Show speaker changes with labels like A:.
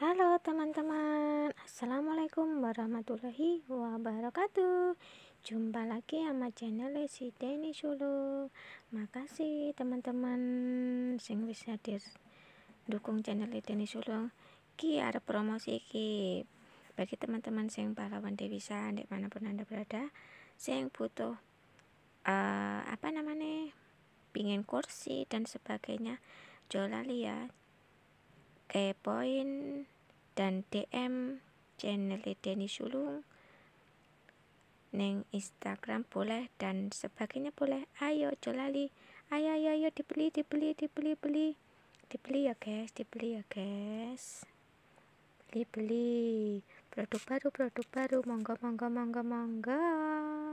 A: Halo teman-teman, Assalamualaikum warahmatullahi wabarakatuh Jumpa lagi sama channel si Denny Solo Makasih teman-teman Sing wis hadir Dukung channel Denny Solo Ki ada promosi ki Bagi teman-teman sing pahlawan dewisa mana manapun anda berada Sing butuh uh, Apa namanya Pingin kursi dan sebagainya Jolali ya kepoin dan DM channel Denny Sulung neng Instagram boleh dan sebagainya boleh ayo jolali ayo ayo ayo dibeli dibeli dibeli beli dibeli ya guys dibeli ya guys beli beli produk baru produk baru monggo monggo monggo monggo